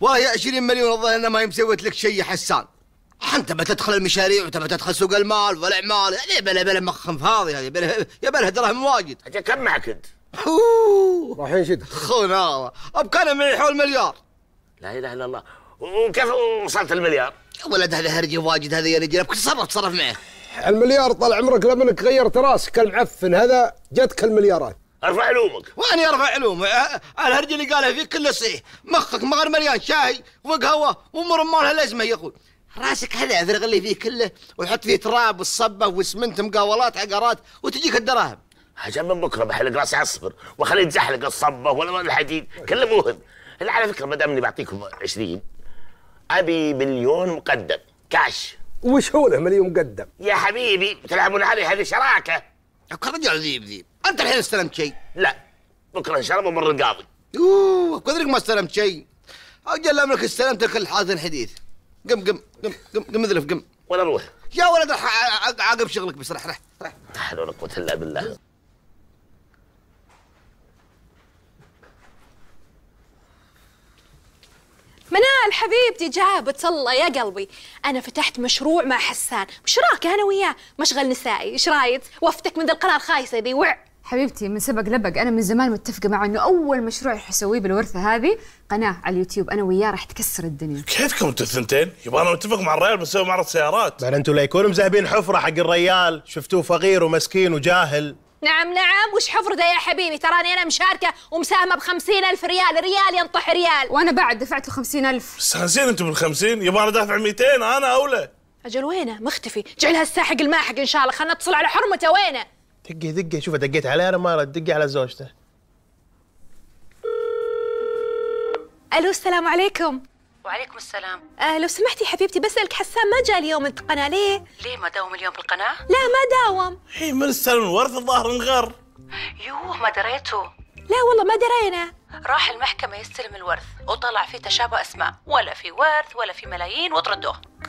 وهي 20 مليون الظاهر انها ما هي مسويت لك شيء يا حسان انت تدخل المشاريع وتبى تدخل سوق المال والاعمال يعني بلا بلا مخ فاضي هذه بلا يا بلا دراهم واجد انت كم معك انت؟ رايحين شد خونا بكلم معي حول مليار لا اله الا الله وكيف وصلت المليار؟ يا ولد هذا هرجي واجد هذا يا رجال تصرف تصرف معه المليار طال عمرك لما انك غيرت راسك المعفن هذا جتك المليارات ارفع علومك واني ارفع علومي أه، أه، الهرج اللي قاله فيك كله صحيح مخك مغر مليان شاي وقهوه وامور ما لها لازمه يا اخوي راسك هذا افرغ اللي فيه كله ويحط فيه تراب والصبه واسمنت مقاولات عقارات وتجيك الدراهم عشان من بكره بحلق راسي اصبر واخليه يتزحلق الصبه ولا الحديد كله موهم على فكره ما دام اني بعطيكم 20 ابي مليون مقدم كاش وش هو له مليون مقدم؟ يا حبيبي تلعبون علي هذه شراكه يا رجال ذيب ذيب انت الحين استلمت شيء لا بكره ان شاء الله بمر القاضي اوه كثرك ما استلمت شيء اجل امرك استلمت كل حادث حديث قم قم قم قم قم اذلف قم ولا اروح يا ولد رح عاقب شغلك بس رح رح رح لا حول ولا قوه الا بالله منال حبيبتي جابت الله يا قلبي انا فتحت مشروع مع حسان وش رايك انا وياه مشغل نسائي ايش رايك وفتك من ذا القرار خايسه ذي وع حبيبتي من سبق لبق انا من زمان متفقه معه انه اول مشروع راح اسويه بالورثه هذه قناه على اليوتيوب انا وياه راح تكسر الدنيا كيفكم انتوا الثنتين يبغى انا متفق مع الريال بنسوي معرض سيارات بعد انتوا لا يكونوا مذهبين حفره حق الريال شفتوه فقير ومسكين وجاهل نعم نعم وش حفر ده يا حبيبي تراني أنا مشاركة ومساهمة ب ألف ريال ريال ينطح ريال وأنا بعد دفعت له ألف مستانسين أنتم بال50 يبغى أنا دافع 200 أنا أولى أجل وينه مختفي جعلها الساحق الماحق إن شاء الله خلنا نتصل على حرمته وينه دقي دقي شوف دقيت عليه انا ما رد دقي على زوجته الو السلام عليكم وعليكم السلام آه لو سمحتي حبيبتي بسألك حسان ما جاء اليوم القناة ليه؟ ليه ما داوم اليوم بالقناة؟ لا ما داوم هي من السالم الورث الظاهر انغر يوه ما دريته لا والله ما درينا راح المحكمة يستلم الورث وطلع فيه تشابه أسماء ولا في ورث ولا في ملايين وطردوه